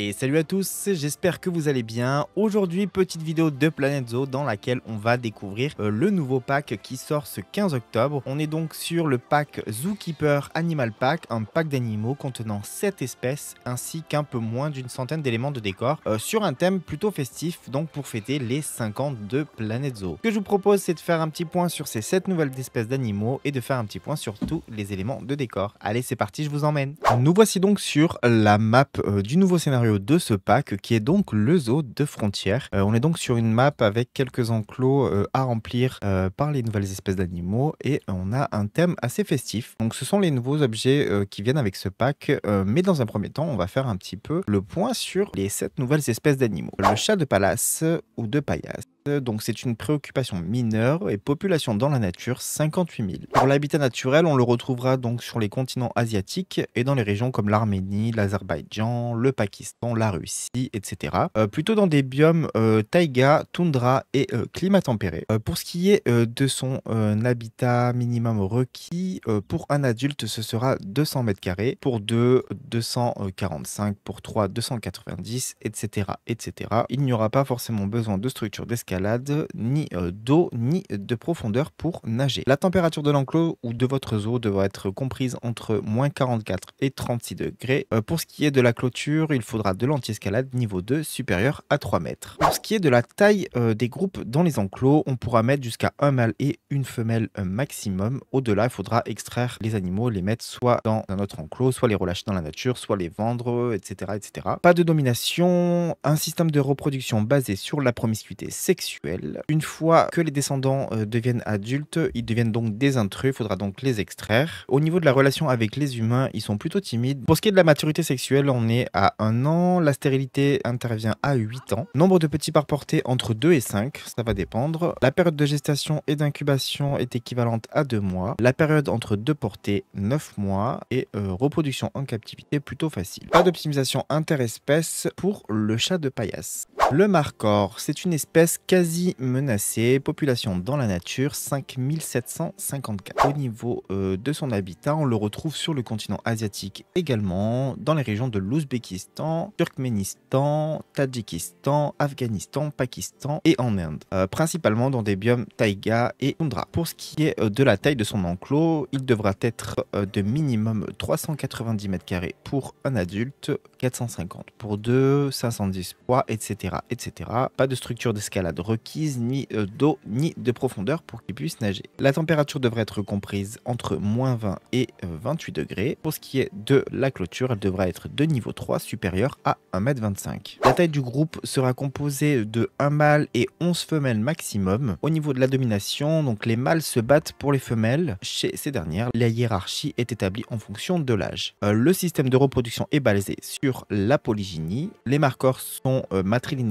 et salut à tous, j'espère que vous allez bien. Aujourd'hui, petite vidéo de Planet Zoo dans laquelle on va découvrir euh, le nouveau pack qui sort ce 15 octobre. On est donc sur le pack Zookeeper Animal Pack, un pack d'animaux contenant 7 espèces ainsi qu'un peu moins d'une centaine d'éléments de décor euh, sur un thème plutôt festif, donc pour fêter les 50 de Planet Zoo. Ce que je vous propose, c'est de faire un petit point sur ces 7 nouvelles espèces d'animaux et de faire un petit point sur tous les éléments de décor. Allez, c'est parti, je vous emmène. Nous voici donc sur la map euh, du nouveau scénario de ce pack qui est donc le zoo de frontières. Euh, on est donc sur une map avec quelques enclos euh, à remplir euh, par les nouvelles espèces d'animaux et on a un thème assez festif. Donc ce sont les nouveaux objets qui viennent avec ce pack, mais dans un premier temps on va faire un petit peu le point sur les sept nouvelles espèces d'animaux. Le chat de palace ou de paillasse donc c'est une préoccupation mineure et population dans la nature 58 000. Pour l'habitat naturel, on le retrouvera donc sur les continents asiatiques et dans les régions comme l'Arménie, l'Azerbaïdjan, le Pakistan, la Russie, etc. Euh, plutôt dans des biomes euh, taïga, toundra et euh, climat tempéré. pour ce qui est de son habitat minimum requis, pour un adulte ce sera 200 mètres carrés, pour deux 245, pour trois 290, etc. etc. Il n'y aura pas forcément besoin de structure d'escalade ni euh, d'eau, ni de profondeur pour nager. La température de l'enclos ou de votre zoo devra être comprise entre moins 44 et 36 degrés. Euh, pour ce qui est de la clôture, il faudra de l'anti-escalade niveau 2 supérieur à 3 mètres. Pour ce qui est de la taille euh, des groupes dans les enclos, on pourra mettre jusqu'à un mâle et une femelle maximum. Au-delà, il faudra extraire les animaux, les mettre soit dans un autre enclos, soit les relâcher dans la nature, soit les vendre, etc. etc. Pas de domination, un système de reproduction basé sur la promiscuité sexuelle une fois que les descendants euh, deviennent adultes, ils deviennent donc des intrus, il faudra donc les extraire. Au niveau de la relation avec les humains, ils sont plutôt timides. Pour ce qui est de la maturité sexuelle, on est à 1 an, la stérilité intervient à 8 ans. Nombre de petits par portée entre 2 et 5, ça va dépendre. La période de gestation et d'incubation est équivalente à 2 mois. La période entre deux portées, 9 mois. Et euh, reproduction en captivité, plutôt facile. Pas d'optimisation interespèce pour le chat de paillasse. Le marcor, c'est une espèce quasi menacée, population dans la nature 5754. Au niveau euh, de son habitat, on le retrouve sur le continent asiatique également, dans les régions de l'Ouzbékistan, Turkménistan, Tadjikistan, Afghanistan, Pakistan et en Inde, euh, principalement dans des biomes taïga et tundra. Pour ce qui est euh, de la taille de son enclos, il devra être de minimum 390 mètres carrés pour un adulte, 450 pour deux, 510 poids, etc etc. Pas de structure d'escalade requise, ni euh, d'eau, ni de profondeur pour qu'ils puissent nager. La température devrait être comprise entre moins 20 et 28 euh, degrés. Pour ce qui est de la clôture, elle devrait être de niveau 3 supérieur à 1m25. La taille du groupe sera composée de 1 mâle et 11 femelles maximum. Au niveau de la domination, donc les mâles se battent pour les femelles. Chez ces dernières, la hiérarchie est établie en fonction de l'âge. Euh, le système de reproduction est basé sur la polygynie. Les marqueurs sont euh,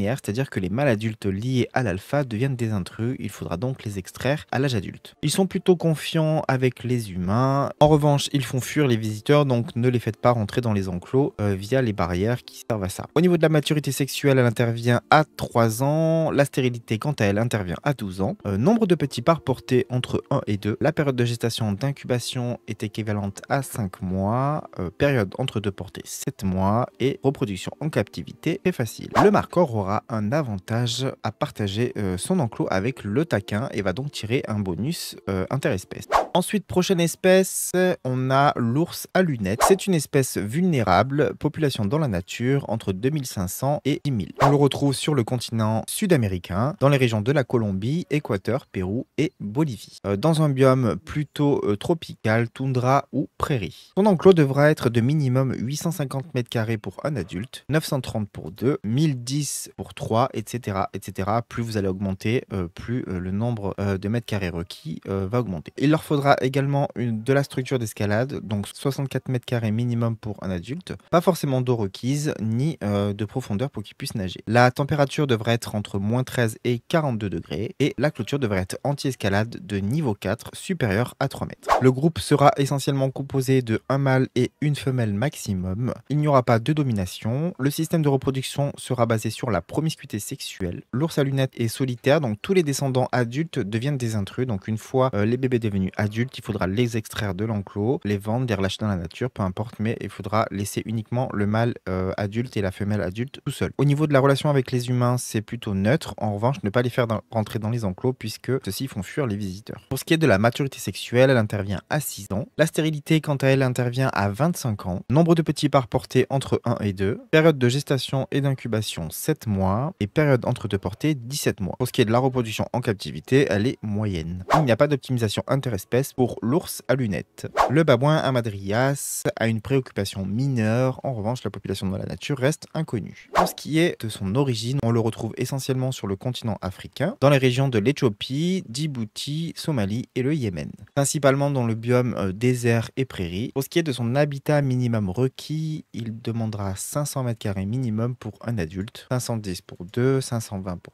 c'est-à-dire que les mâles adultes liés à l'alpha deviennent des intrus, il faudra donc les extraire à l'âge adulte. Ils sont plutôt confiants avec les humains, en revanche ils font fuir les visiteurs, donc ne les faites pas rentrer dans les enclos euh, via les barrières qui servent à ça. Au niveau de la maturité sexuelle, elle intervient à 3 ans, la stérilité quant à elle intervient à 12 ans. Euh, nombre de petits par portée entre 1 et 2, la période de gestation d'incubation est équivalente à 5 mois, euh, période entre deux portées 7 mois et reproduction en captivité est facile. Le marqueur aura un avantage à partager euh, son enclos avec le taquin et va donc tirer un bonus euh, interespèce. Ensuite, prochaine espèce, on a l'ours à lunettes. C'est une espèce vulnérable, population dans la nature entre 2500 et 10 000. On le retrouve sur le continent sud-américain, dans les régions de la Colombie, Équateur, Pérou et Bolivie. Euh, dans un biome plutôt euh, tropical, toundra ou prairie. Son enclos devra être de minimum 850 mètres carrés pour un adulte, 930 pour deux, 1010 pour trois, etc., etc. Plus vous allez augmenter, euh, plus le nombre de mètres carrés requis va augmenter. Il leur faudra également une, de la structure d'escalade, donc 64 mètres carrés minimum pour un adulte. Pas forcément d'eau requise, ni euh, de profondeur pour qu'il puisse nager. La température devrait être entre moins 13 et 42 degrés, et la clôture devrait être anti-escalade de niveau 4 supérieur à 3 mètres. Le groupe sera essentiellement composé de un mâle et une femelle maximum. Il n'y aura pas de domination. Le système de reproduction sera basé sur la promiscuité sexuelle. L'ours à lunettes est solitaire, donc tous les descendants adultes deviennent des intrus, donc une fois euh, les bébés devenus adultes, il faudra les extraire de l'enclos, les vendre, les relâcher dans la nature, peu importe, mais il faudra laisser uniquement le mâle euh, adulte et la femelle adulte tout seul. Au niveau de la relation avec les humains, c'est plutôt neutre. En revanche, ne pas les faire rentrer dans les enclos puisque ceux-ci font fuir les visiteurs. Pour ce qui est de la maturité sexuelle, elle intervient à 6 ans. La stérilité, quant à elle, intervient à 25 ans. Nombre de petits par portée entre 1 et 2. Période de gestation et d'incubation 7 mois. Et période entre deux portées 17 mois. Pour ce qui est de la reproduction en captivité, elle est moyenne. Il n'y a pas d'optimisation interespèce pour l'ours à lunettes. Le babouin amadrias a une préoccupation mineure, en revanche la population dans la nature reste inconnue. Pour ce qui est de son origine, on le retrouve essentiellement sur le continent africain, dans les régions de l'Éthiopie, Djibouti, Somalie et le Yémen, principalement dans le biome euh, désert et prairie. Pour ce qui est de son habitat minimum requis, il demandera 500 m2 minimum pour un adulte, 510 pour deux, 520 pour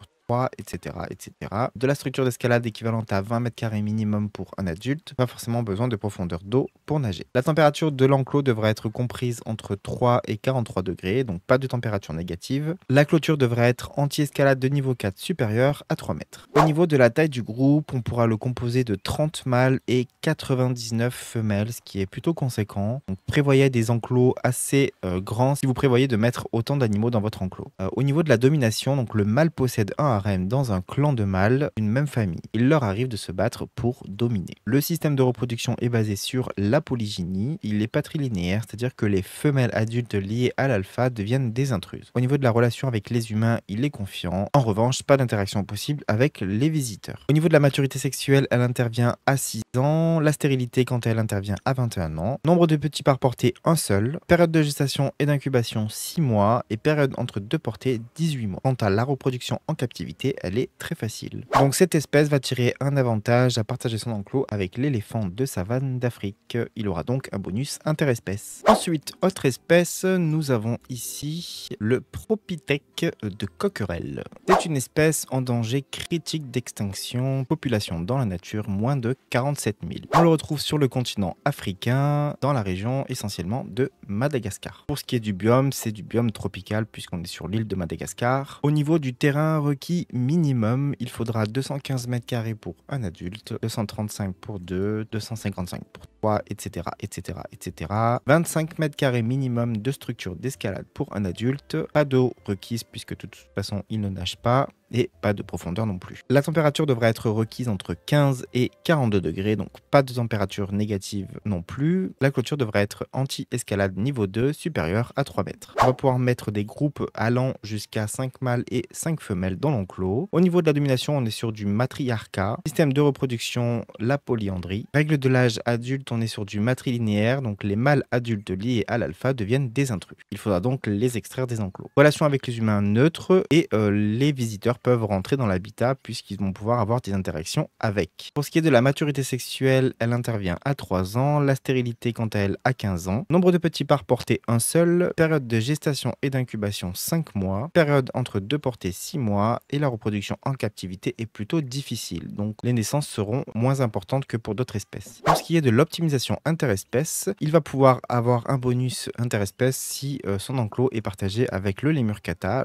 etc., etc. De la structure d'escalade équivalente à 20 mètres carrés minimum pour un adulte, pas forcément besoin de profondeur d'eau pour nager. La température de l'enclos devrait être comprise entre 3 et 43 degrés, donc pas de température négative. La clôture devrait être anti-escalade de niveau 4 supérieur à 3 mètres. Au niveau de la taille du groupe, on pourra le composer de 30 mâles et 99 femelles, ce qui est plutôt conséquent. Donc prévoyez des enclos assez euh, grands si vous prévoyez de mettre autant d'animaux dans votre enclos. Euh, au niveau de la domination, donc le mâle possède un dans un clan de mâles une même famille. Il leur arrive de se battre pour dominer. Le système de reproduction est basé sur la polygynie. Il est patrilinéaire, c'est-à-dire que les femelles adultes liées à l'alpha deviennent des intruses. Au niveau de la relation avec les humains, il est confiant. En revanche, pas d'interaction possible avec les visiteurs. Au niveau de la maturité sexuelle, elle intervient à 6 ans. La stérilité, quand à elle, intervient à 21 ans. Nombre de petits par portée, un seul. Période de gestation et d'incubation, 6 mois. Et période entre deux portées, 18 mois. Quant à la reproduction en captivité, elle est très facile. Donc cette espèce va tirer un avantage à partager son enclos avec l'éléphant de savane d'Afrique. Il aura donc un bonus interespèce. Ensuite, autre espèce, nous avons ici le Propithèque de Coquerel. C'est une espèce en danger critique d'extinction, population dans la nature moins de 47 000. On le retrouve sur le continent africain, dans la région essentiellement de Madagascar. Pour ce qui est du biome, c'est du biome tropical puisqu'on est sur l'île de Madagascar. Au niveau du terrain requis, minimum, il faudra 215 mètres carrés pour un adulte, 235 pour deux, 255 pour etc., etc., etc. 25 mètres carrés minimum de structure d'escalade pour un adulte. Pas d'eau requise puisque de toute façon il ne nage pas et pas de profondeur non plus. La température devrait être requise entre 15 et 42 degrés, donc pas de température négative non plus. La clôture devrait être anti-escalade niveau 2 supérieur à 3 mètres. On va pouvoir mettre des groupes allant jusqu'à 5 mâles et 5 femelles dans l'enclos. Au niveau de la domination, on est sur du matriarcat, système de reproduction, la polyandrie, règle de l'âge adulte, on est sur du matrilinéaire, donc les mâles adultes liés à l'alpha deviennent des intrus. Il faudra donc les extraire des enclos. Relation avec les humains neutres et euh, les visiteurs peuvent rentrer dans l'habitat puisqu'ils vont pouvoir avoir des interactions avec. Pour ce qui est de la maturité sexuelle, elle intervient à 3 ans, la stérilité quant à elle à 15 ans, nombre de petits parts portés un seul, période de gestation et d'incubation 5 mois, période entre deux portées 6 mois et la reproduction en captivité est plutôt difficile, donc les naissances seront moins importantes que pour d'autres espèces. Pour ce qui est de l'optimisation interespèce, il va pouvoir avoir un bonus interespèce si euh, son enclos est partagé avec le lémur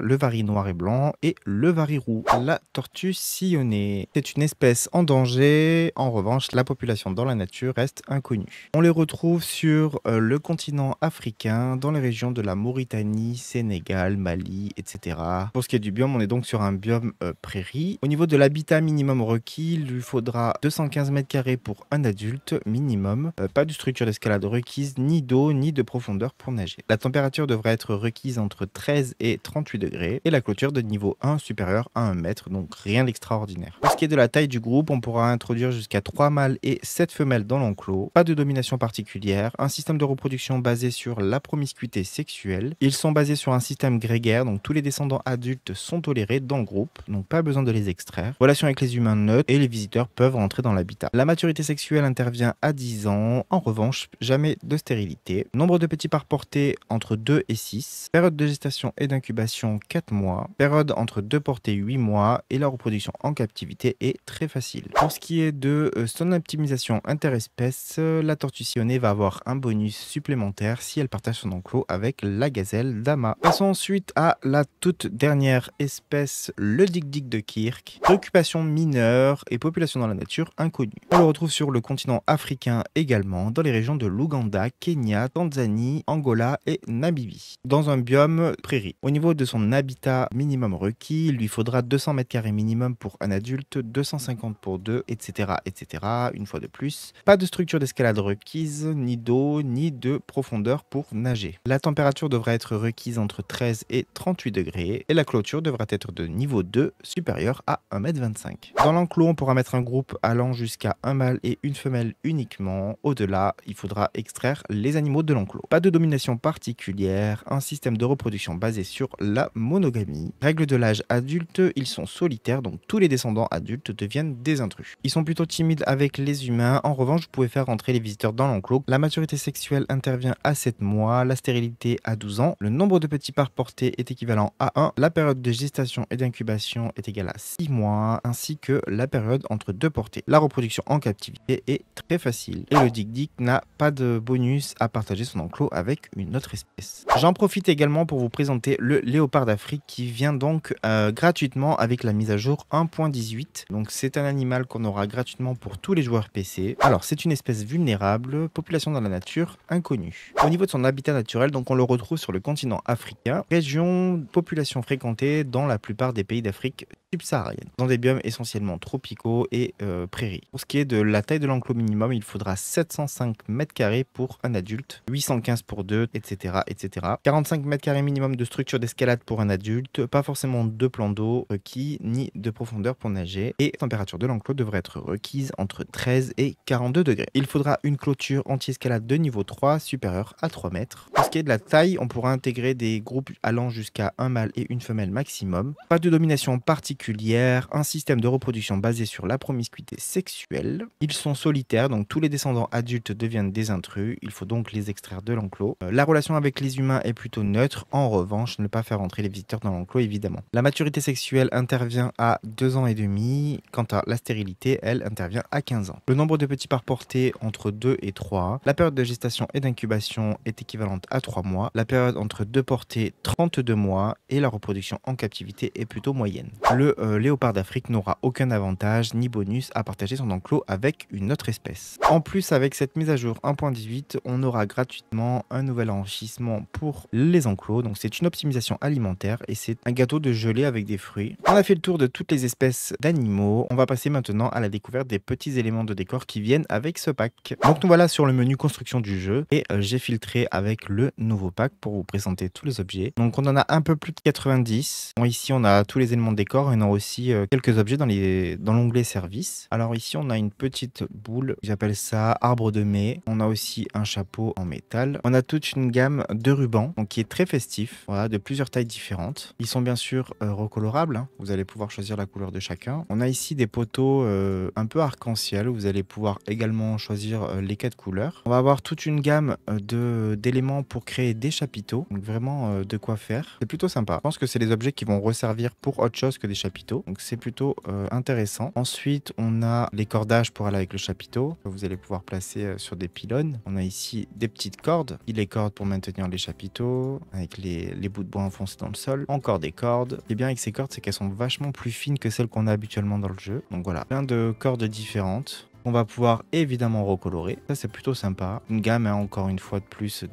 le vari noir et blanc et le vari roux. La tortue sillonnée est une espèce en danger. En revanche, la population dans la nature reste inconnue. On les retrouve sur euh, le continent africain, dans les régions de la Mauritanie, Sénégal, Mali, etc. Pour ce qui est du biome, on est donc sur un biome euh, prairie. Au niveau de l'habitat minimum requis, il lui faudra 215 mètres carrés pour un adulte minimum euh, pas de structure d'escalade requise, ni d'eau, ni de profondeur pour nager. La température devrait être requise entre 13 et 38 degrés et la clôture de niveau 1 supérieur à 1 mètre, donc rien d'extraordinaire. Pour ce qui est de la taille du groupe, on pourra introduire jusqu'à 3 mâles et 7 femelles dans l'enclos, pas de domination particulière, un système de reproduction basé sur la promiscuité sexuelle. Ils sont basés sur un système grégaire, donc tous les descendants adultes sont tolérés dans le groupe, donc pas besoin de les extraire. Relation avec les humains neutres et les visiteurs peuvent rentrer dans l'habitat. La maturité sexuelle intervient à 10 ans en revanche, jamais de stérilité. Nombre de petits par portée entre 2 et 6. Période de gestation et d'incubation 4 mois. Période entre 2 portées 8 mois. Et la reproduction en captivité est très facile. Pour ce qui est de euh, son optimisation interespèce, euh, la tortue sillonnée va avoir un bonus supplémentaire si elle partage son enclos avec la gazelle d'Ama. Passons ensuite à la toute dernière espèce, le dig de Kirk. Occupation mineure et population dans la nature inconnue. On le retrouve sur le continent africain et également dans les régions de l'Ouganda, Kenya, Tanzanie, Angola et Namibie, dans un biome prairie. Au niveau de son habitat minimum requis, il lui faudra 200 mètres carrés minimum pour un adulte, 250 pour deux, etc., etc. Une fois de plus, pas de structure d'escalade requise, ni d'eau, ni de profondeur pour nager. La température devra être requise entre 13 et 38 degrés et la clôture devra être de niveau 2 supérieur à 1m25. Dans l'enclos, on pourra mettre un groupe allant jusqu'à un mâle et une femelle uniquement au-delà, il faudra extraire les animaux de l'enclos. Pas de domination particulière, un système de reproduction basé sur la monogamie. Règle de l'âge adulte, ils sont solitaires, donc tous les descendants adultes deviennent des intrus. Ils sont plutôt timides avec les humains, en revanche, vous pouvez faire rentrer les visiteurs dans l'enclos. La maturité sexuelle intervient à 7 mois, la stérilité à 12 ans, le nombre de petits par portée est équivalent à 1, la période de gestation et d'incubation est égale à 6 mois, ainsi que la période entre deux portées. La reproduction en captivité est très facile le dick n'a pas de bonus à partager son enclos avec une autre espèce. J'en profite également pour vous présenter le léopard d'Afrique qui vient donc euh, gratuitement avec la mise à jour 1.18. Donc c'est un animal qu'on aura gratuitement pour tous les joueurs PC. Alors c'est une espèce vulnérable, population dans la nature inconnue. Au niveau de son habitat naturel, donc on le retrouve sur le continent africain, région, population fréquentée dans la plupart des pays d'Afrique subsaharienne, dans des biomes essentiellement tropicaux et euh, prairies. Pour ce qui est de la taille de l'enclos minimum, il faudra 705 mètres carrés pour un adulte, 815 pour deux, etc. etc. 45 mètres carrés minimum de structure d'escalade pour un adulte, pas forcément de plan d'eau requis ni de profondeur pour nager, et la température de l'enclos devrait être requise entre 13 et 42 degrés. Il faudra une clôture anti-escalade de niveau 3 supérieure à 3 mètres. Pour ce qui est de la taille, on pourra intégrer des groupes allant jusqu'à un mâle et une femelle maximum. Pas de domination particulière un système de reproduction basé sur la promiscuité sexuelle. Ils sont solitaires, donc tous les descendants adultes deviennent des intrus, il faut donc les extraire de l'enclos. Euh, la relation avec les humains est plutôt neutre, en revanche, ne pas faire entrer les visiteurs dans l'enclos évidemment. La maturité sexuelle intervient à 2 ans et demi, quant à la stérilité, elle intervient à 15 ans. Le nombre de petits par portée entre 2 et 3. La période de gestation et d'incubation est équivalente à 3 mois. La période entre deux portées, 32 mois. Et la reproduction en captivité est plutôt moyenne. Le euh, léopard d'Afrique n'aura aucun avantage ni bonus à partager son enclos avec une autre espèce. En plus, avec cette mise à jour 1.18, on aura gratuitement un nouvel enrichissement pour les enclos. Donc c'est une optimisation alimentaire et c'est un gâteau de gelée avec des fruits. On a fait le tour de toutes les espèces d'animaux. On va passer maintenant à la découverte des petits éléments de décor qui viennent avec ce pack. Donc nous voilà sur le menu construction du jeu et euh, j'ai filtré avec le nouveau pack pour vous présenter tous les objets. Donc on en a un peu plus de 90. Bon, ici on a tous les éléments de décor, aussi euh, quelques objets dans l'onglet dans service. Alors ici, on a une petite boule, j'appelle ça arbre de mai. On a aussi un chapeau en métal. On a toute une gamme de rubans, donc qui est très festif, voilà, de plusieurs tailles différentes. Ils sont bien sûr euh, recolorables, hein. vous allez pouvoir choisir la couleur de chacun. On a ici des poteaux euh, un peu arc-en-ciel, vous allez pouvoir également choisir les quatre couleurs. On va avoir toute une gamme d'éléments pour créer des chapiteaux, donc vraiment de quoi faire. C'est plutôt sympa. Je pense que c'est les objets qui vont resservir pour autre chose que des chapiteaux donc c'est plutôt euh, intéressant. Ensuite, on a les cordages pour aller avec le chapiteau vous allez pouvoir placer euh, sur des pylônes. On a ici des petites cordes. Il les cordes pour maintenir les chapiteaux avec les, les, bouts de bois enfoncés dans le sol. Encore des cordes. Et bien avec ces cordes, c'est qu'elles sont vachement plus fines que celles qu'on a habituellement dans le jeu. Donc voilà, plein de cordes différentes. On va pouvoir évidemment recolorer. Ça, c'est plutôt sympa. Une gamme, hein, encore une fois de plus,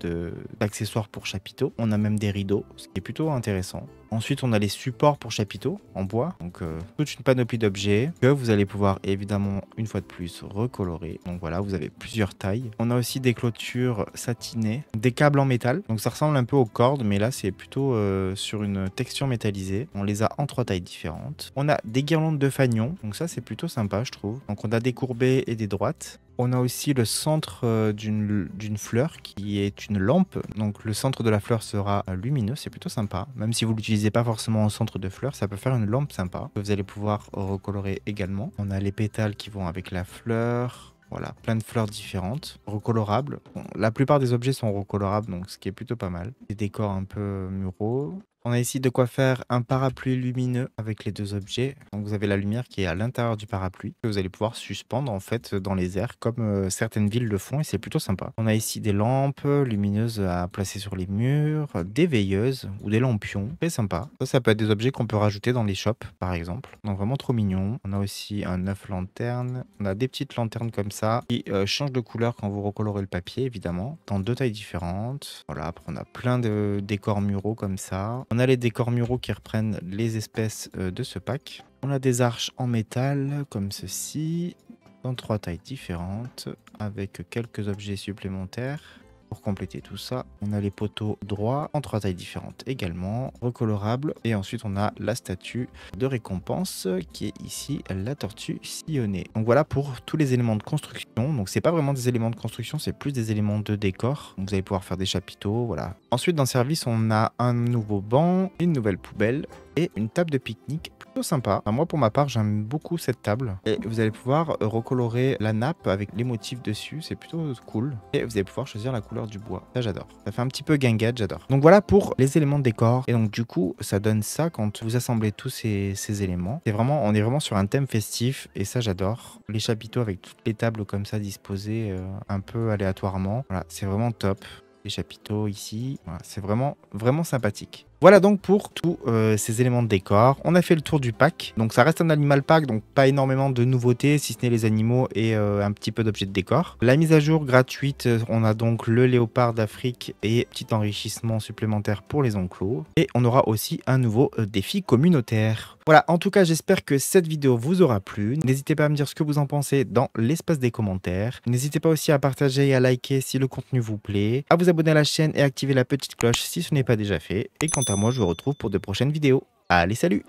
d'accessoires pour chapiteaux. On a même des rideaux, ce qui est plutôt intéressant. Ensuite, on a les supports pour chapiteaux en bois. Donc, euh, toute une panoplie d'objets que vous allez pouvoir évidemment, une fois de plus, recolorer. Donc voilà, vous avez plusieurs tailles. On a aussi des clôtures satinées, des câbles en métal. Donc ça ressemble un peu aux cordes, mais là, c'est plutôt euh, sur une texture métallisée. On les a en trois tailles différentes. On a des guirlandes de fanion. Donc ça, c'est plutôt sympa, je trouve. Donc on a des courbées et des droites. On a aussi le centre euh, d'une fleur qui est une lampe. Donc le centre de la fleur sera euh, lumineux, c'est plutôt sympa. Même si vous ne l'utilisez pas forcément au centre de fleur, ça peut faire une lampe sympa. Vous allez pouvoir recolorer également. On a les pétales qui vont avec la fleur. Voilà, plein de fleurs différentes, recolorables. la plupart des objets sont recolorables, donc ce qui est plutôt pas mal. Des décors un peu muraux. On a ici de quoi faire un parapluie lumineux avec les deux objets. Donc vous avez la lumière qui est à l'intérieur du parapluie que vous allez pouvoir suspendre en fait dans les airs comme euh, certaines villes le font et c'est plutôt sympa. On a ici des lampes lumineuses à placer sur les murs, des veilleuses ou des lampions. Très sympa. Ça, ça peut être des objets qu'on peut rajouter dans les shops par exemple. Donc vraiment trop mignon. On a aussi un œuf lanterne. On a des petites lanternes comme ça qui euh, changent de couleur quand vous recolorez le papier évidemment. Dans deux tailles différentes. Voilà, après on a plein de décors muraux comme ça. On a les décors muraux qui reprennent les espèces euh, de ce pack. On a des arches en métal comme ceci, dans trois tailles différentes, avec quelques objets supplémentaires. Pour compléter tout ça, on a les poteaux droits en trois tailles différentes également, recolorables. Et ensuite, on a la statue de récompense qui est ici la tortue sillonnée. Donc voilà pour tous les éléments de construction. Donc c'est pas vraiment des éléments de construction, c'est plus des éléments de décor. Vous allez pouvoir faire des chapiteaux, voilà. Ensuite, dans service, on a un nouveau banc, une nouvelle poubelle, et une table de pique-nique plutôt sympa. moi, pour ma part, j'aime beaucoup cette table. Et vous allez pouvoir euh, recolorer la nappe avec les motifs dessus. C'est plutôt cool. Et vous allez pouvoir choisir la couleur du bois. Ça, j'adore. Ça fait un petit peu guinguette, j'adore. Donc voilà pour les éléments de décor. Et donc, du coup, ça donne ça quand vous assemblez tous ces, éléments. C'est vraiment, on est vraiment sur un thème festif et ça, j'adore. Les chapiteaux avec toutes les tables comme ça disposées euh, un peu aléatoirement. Voilà, c'est vraiment top. Les chapiteaux ici, c'est vraiment, vraiment sympathique. Voilà donc pour tous euh, ces éléments de décor. On a fait le tour du pack. Donc ça reste un animal pack, donc pas énormément de nouveautés, si ce n'est les animaux et euh, un petit peu d'objets de décor. La mise à jour gratuite, euh, on a donc le léopard d'Afrique et petit enrichissement supplémentaire pour les enclos. Et on aura aussi un nouveau défi communautaire. Voilà, en tout cas j'espère que cette vidéo vous aura plu. N'hésitez pas à me dire ce que vous en pensez dans l'espace des commentaires. N'hésitez pas aussi à partager et à liker si le contenu vous plaît, à vous abonner à la chaîne et activer la petite cloche si ce n'est pas déjà fait. Et quand à moi, je vous retrouve pour de prochaines vidéos. Allez, salut